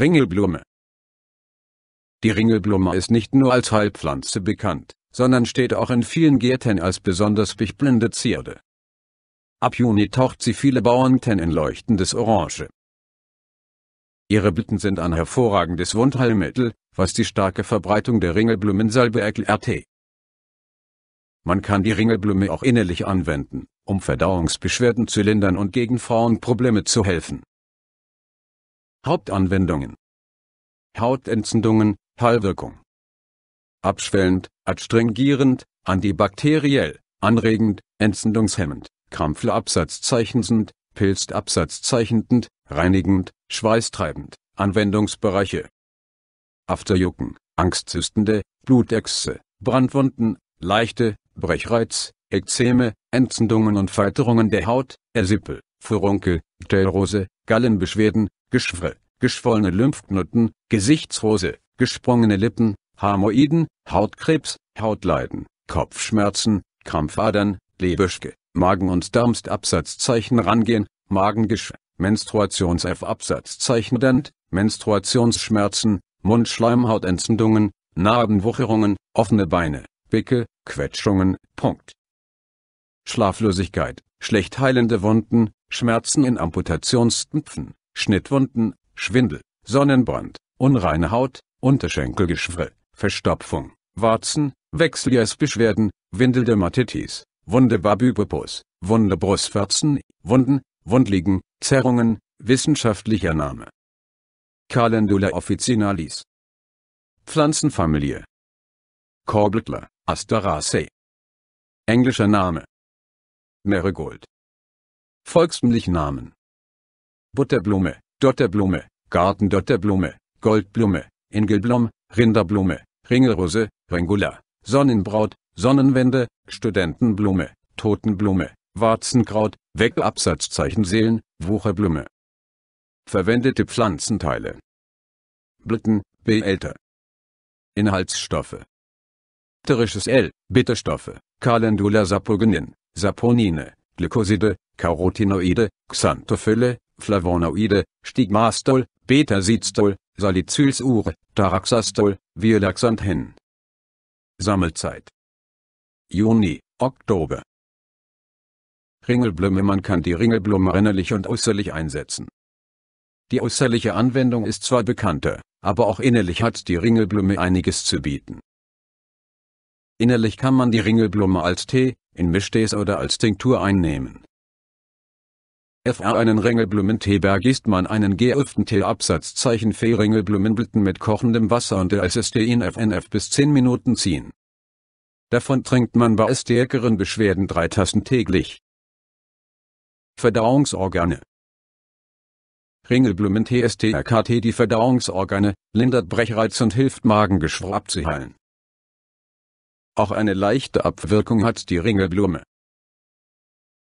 Ringelblume Die Ringelblume ist nicht nur als Heilpflanze bekannt, sondern steht auch in vielen Gärten als besonders bichblinde Zierde. Ab Juni taucht sie viele Bauernten in leuchtendes Orange. Ihre Blüten sind ein hervorragendes Wundheilmittel, was die starke Verbreitung der Ringelblumensalbe erklärte. Man kann die Ringelblume auch innerlich anwenden, um Verdauungsbeschwerden zu lindern und gegen Frauenprobleme zu helfen. Hauptanwendungen Hautentzündungen, Heilwirkung Abschwellend, adstringierend, antibakteriell, anregend, entzündungshemmend, krampflabsatzzeichnend, pilstabsatzzeichnend, reinigend, schweißtreibend, Anwendungsbereiche Afterjucken, angstzüstende, Blutechse, Brandwunden, leichte, Brechreiz, Ekzeme, Entzündungen und Falterungen der Haut, Ersippel, Furunkel, Stellrose, Gallenbeschwerden, Geschwür, geschwollene Lymphknoten, Gesichtsrose, gesprungene Lippen, Hämoiden, Hautkrebs, Hautleiden, Kopfschmerzen, Krampfadern, Leberschke, Magen- und Darmstabsatzzeichen rangehen, Magengeschwür, Menstruations-F-Absatzzeichen Dent, Menstruationsschmerzen, Mundschleimhautentzündungen, Narbenwucherungen, offene Beine, Bicke, Quetschungen, Punkt. Schlaflosigkeit, schlecht heilende Wunden, Schmerzen in Amputationstüpfen, Schnittwunden, Schwindel, Sonnenbrand, unreine Haut, Unterschenkelgeschwür, Verstopfung, Warzen, Wechseljahrsbeschwerden, Windeldermatitis, Wunde Babybopos, Wunde Brustwarzen, Wunden, Wundliegen, Zerrungen, wissenschaftlicher Name. Calendula officinalis. Pflanzenfamilie. Korbeltler, Asteraceae. Englischer Name. Merigold volkstümlich Namen. Butterblume, Dotterblume, Gartendotterblume, Goldblume, Ingelblom, Rinderblume, Ringelrose, Ringula, Sonnenbraut, Sonnenwende, Studentenblume, Totenblume, Warzenkraut, Wegabsatzzeichen Seelen, Wucherblume. Verwendete Pflanzenteile. Blüten, Beälter. Inhaltsstoffe. Bitterisches L, Bitterstoffe, Calendula sapogenin, Saponine, Glykoside, Carotinoide, Xanthophyle, Flavonoide, Stigmastol, Betasitstol, Salicylsure, Taraxastol, Violaxanthin. Sammelzeit Juni, Oktober Ringelblume Man kann die Ringelblume innerlich und äußerlich einsetzen. Die äußerliche Anwendung ist zwar bekannter, aber auch innerlich hat die Ringelblume einiges zu bieten. Innerlich kann man die Ringelblume als Tee, in Mischtees oder als Tinktur einnehmen. FR einen Rängelblumentee bergießt man einen geöffneten Tee Absatzzeichen Fee Ringelblumenblüten mit kochendem Wasser und als es in FNF bis 10 Minuten ziehen. Davon trinkt man bei stärkeren Beschwerden drei Tassen täglich. Verdauungsorgane Ringelblumentee STRKT die Verdauungsorgane, lindert Brechreiz und hilft Magengeschwur abzuheilen. Auch eine leichte Abwirkung hat die Ringelblume.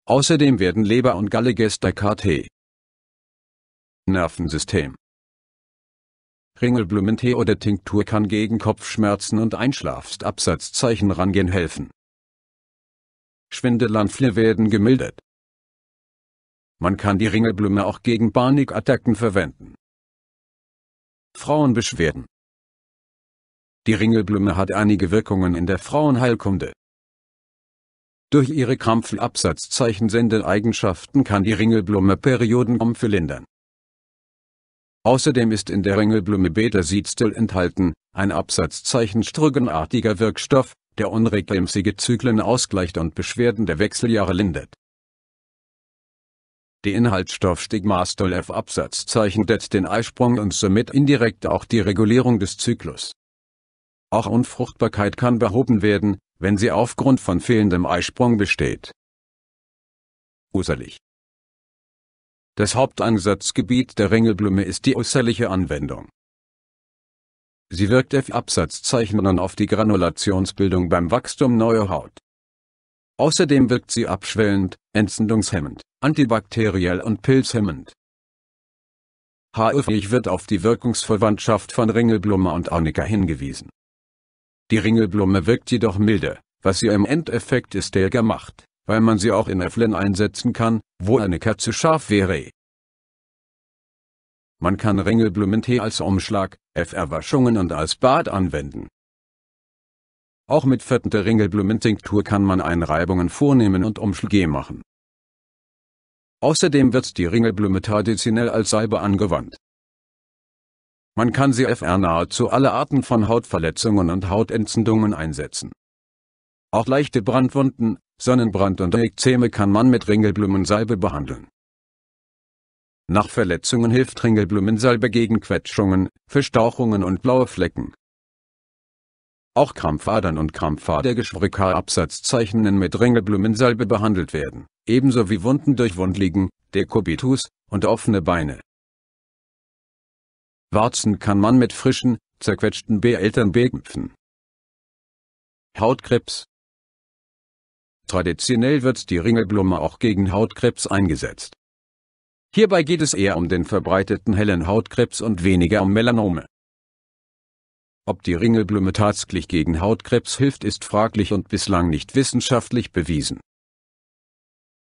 Außerdem werden Leber und Galle KT. Nervensystem Ringelblumentee oder Tinktur kann gegen Kopfschmerzen und Einschlafstabsatzzeichen rangehen helfen. Schwindelanfälle werden gemildert. Man kann die Ringelblume auch gegen Panikattacken verwenden. Frauenbeschwerden die Ringelblume hat einige Wirkungen in der Frauenheilkunde. Durch ihre Krampfabsatzzeichen sendenden Eigenschaften kann die Ringelblume Periodenkrampf lindern. Außerdem ist in der Ringelblume Beta-Sitzel enthalten, ein Absatzzeichen strüggenartiger Wirkstoff, der unregelmäßige Zyklen ausgleicht und Beschwerden der Wechseljahre lindert. Die Inhaltsstoffstigmastol F-Absatzzeichen det den Eisprung und somit indirekt auch die Regulierung des Zyklus. Auch Unfruchtbarkeit kann behoben werden, wenn sie aufgrund von fehlendem Eisprung besteht. Userlich. Das Hauptansatzgebiet der Ringelblume ist die äußerliche Anwendung. Sie wirkt F-Absatzzeichnern auf die Granulationsbildung beim Wachstum neuer Haut. Außerdem wirkt sie abschwellend, entzündungshemmend, antibakteriell und pilzhemmend. Häufig wird auf die Wirkungsverwandtschaft von Ringelblume und Arnika hingewiesen. Die Ringelblume wirkt jedoch milde, was sie im Endeffekt ist der gemacht, weil man sie auch in Äpfeln einsetzen kann, wo eine Katze scharf wäre. Man kann Ringelblumentee als Umschlag, F-Erwaschungen und als Bad anwenden. Auch mit fettender Ringelblumentinktur kann man Einreibungen vornehmen und Umschläge machen. Außerdem wird die Ringelblume traditionell als Salbe angewandt. Man kann sie FR nahezu alle Arten von Hautverletzungen und Hautentzündungen einsetzen. Auch leichte Brandwunden, Sonnenbrand und Ekzeme kann man mit Ringelblumensalbe behandeln. Nach Verletzungen hilft Ringelblumensalbe gegen Quetschungen, Verstauchungen und blaue Flecken. Auch Krampfadern und krampfadergeschwürka absatzzeichen mit Ringelblumensalbe behandelt werden, ebenso wie Wunden durch Wundliegen, Dekubitus und offene Beine. Warzen kann man mit frischen, zerquetschten Beeren bekämpfen. Hautkrebs Traditionell wird die Ringelblume auch gegen Hautkrebs eingesetzt. Hierbei geht es eher um den verbreiteten hellen Hautkrebs und weniger um Melanome. Ob die Ringelblume tatsächlich gegen Hautkrebs hilft, ist fraglich und bislang nicht wissenschaftlich bewiesen.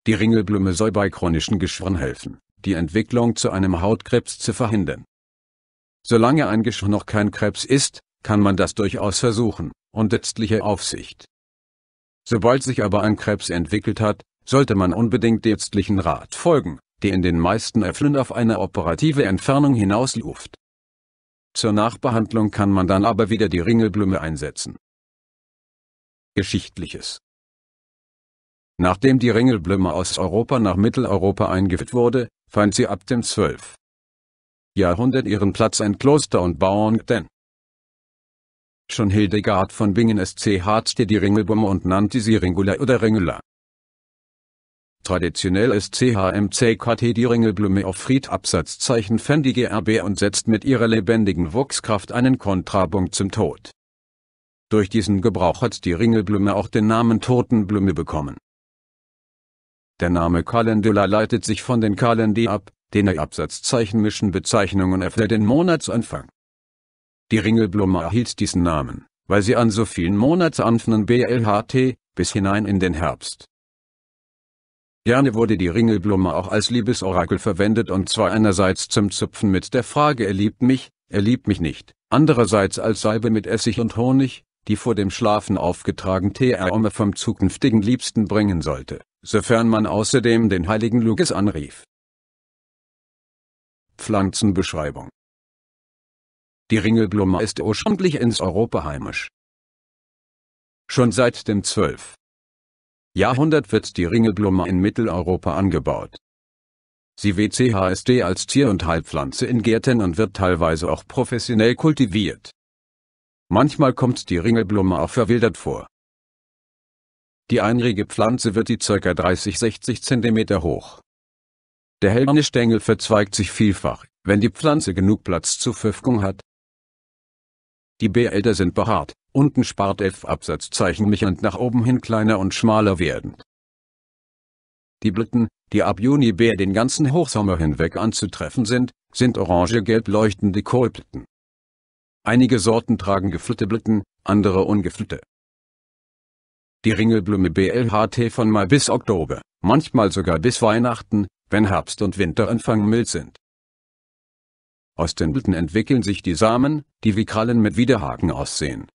Die Ringelblume soll bei chronischen Geschwüren helfen, die Entwicklung zu einem Hautkrebs zu verhindern. Solange ein Geschirr noch kein Krebs ist, kann man das durchaus versuchen, und ärztliche Aufsicht. Sobald sich aber ein Krebs entwickelt hat, sollte man unbedingt ärztlichen Rat folgen, der in den meisten Fällen auf eine operative Entfernung hinausluft. Zur Nachbehandlung kann man dann aber wieder die Ringelblume einsetzen. Geschichtliches Nachdem die Ringelblume aus Europa nach Mitteleuropa eingeführt wurde, fand sie ab dem 12. Jahrhundert ihren Platz ein Kloster und Bauern Bauernten. Schon Hildegard von Bingen SCHte die Ringelbum und nannte sie Ringula oder Ringula. Traditionell SCHMCKT die Ringelblume auf Friedabsatzzeichen Absatzzeichen Fendige RB und setzt mit ihrer lebendigen Wuchskraft einen Kontrapunkt zum Tod. Durch diesen Gebrauch hat die Ringelblume auch den Namen Totenblume bekommen. Der Name Kalendula leitet sich von den Kalendi ab, den Absatzzeichen mischen Bezeichnungen öfter den Monatsanfang. Die Ringelblume erhielt diesen Namen, weil sie an so vielen Monatsanfängen BLHT, bis hinein in den Herbst. Gerne wurde die Ringelblume auch als Liebesorakel verwendet und zwar einerseits zum Zupfen mit der Frage er liebt mich, er liebt mich nicht, andererseits als Salbe mit Essig und Honig, die vor dem Schlafen aufgetragen Teerome vom zukünftigen Liebsten bringen sollte, sofern man außerdem den heiligen Lukas anrief. Pflanzenbeschreibung Die Ringelblume ist ursprünglich ins Europa heimisch. Schon seit dem 12. Jahrhundert wird die Ringelblume in Mitteleuropa angebaut. Sie weht CHSD als Tier- und Heilpflanze in Gärten und wird teilweise auch professionell kultiviert. Manchmal kommt die Ringelblume auch verwildert vor. Die einrige Pflanze wird die ca. 30-60 cm hoch der hellgrüne Stängel verzweigt sich vielfach, wenn die Pflanze genug Platz zur Verfügung hat. Die Beälder sind behaart, unten spart elf Absatzzeichen mich und nach oben hin kleiner und schmaler werdend. Die Blüten, die ab Juni Bär den ganzen Hochsommer hinweg anzutreffen sind, sind orange-gelb leuchtende Kohlblüten. Einige Sorten tragen geflüte Blüten, andere ungeflüte. Die Ringelblume BLHT von Mai bis Oktober, manchmal sogar bis Weihnachten, wenn Herbst und Winteranfang mild sind. Aus den Blüten entwickeln sich die Samen, die wie Krallen mit Widerhaken aussehen.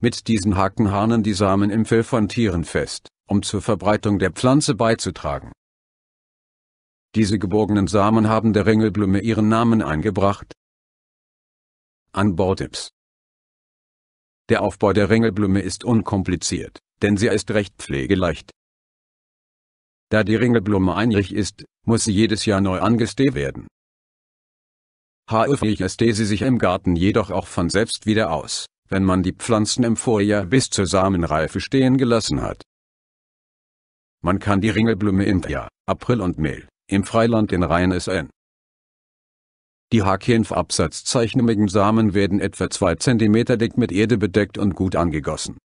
Mit diesen Haken harnen die Samen im Fell von Tieren fest, um zur Verbreitung der Pflanze beizutragen. Diese gebogenen Samen haben der Ringelblume ihren Namen eingebracht. Anbautipps Der Aufbau der Ringelblume ist unkompliziert, denn sie ist recht pflegeleicht. Da die Ringelblume einjährig ist, muss sie jedes Jahr neu angesteh werden. Häufig äste sie sich im Garten jedoch auch von selbst wieder aus, wenn man die Pflanzen im Vorjahr bis zur Samenreife stehen gelassen hat. Man kann die Ringelblume im Jahr, April und Mai, im Freiland in Rhein SN. Die Hakenf-Absatzzeichen Samen werden etwa 2 cm dick mit Erde bedeckt und gut angegossen.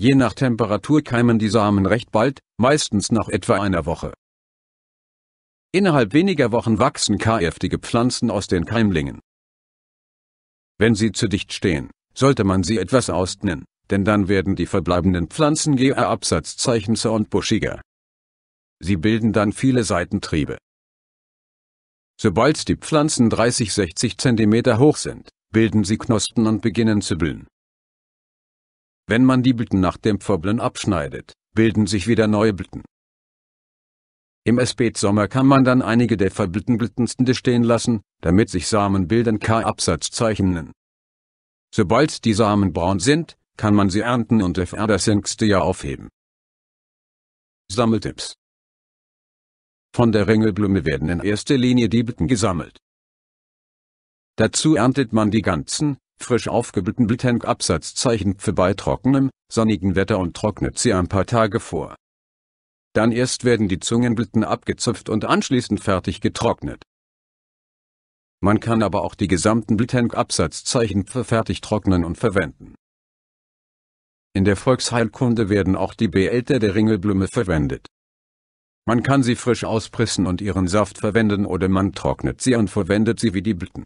Je nach Temperatur keimen die Samen recht bald, meistens nach etwa einer Woche. Innerhalb weniger Wochen wachsen kräftige Pflanzen aus den Keimlingen. Wenn sie zu dicht stehen, sollte man sie etwas ausdünnen, denn dann werden die verbleibenden Pflanzen GR-Absatzzeichen und buschiger. Sie bilden dann viele Seitentriebe. Sobald die Pflanzen 30-60 cm hoch sind, bilden sie Knospen und beginnen zu blühen. Wenn man die Blüten nach dem Pföbeln abschneidet, bilden sich wieder neue Blüten. Im Espätsommer kann man dann einige der verblühten Blütenstände stehen lassen, damit sich Samen bilden k Absatz zeichnen. Sobald die Samen braun sind, kann man sie ernten und fr das jüngste Jahr aufheben. Sammeltipps Von der Ringelblume werden in erster Linie die Blüten gesammelt. Dazu erntet man die ganzen, Frisch aufgeblühten Blättern-Absatz für bei trockenem, sonnigen Wetter und trocknet sie ein paar Tage vor. Dann erst werden die Zungenblüten abgezupft und anschließend fertig getrocknet. Man kann aber auch die gesamten Blättern-Absatzzeichen für fertig trocknen und verwenden. In der Volksheilkunde werden auch die Beälter der Ringelblume verwendet. Man kann sie frisch auspressen und ihren Saft verwenden oder man trocknet sie und verwendet sie wie die Blüten.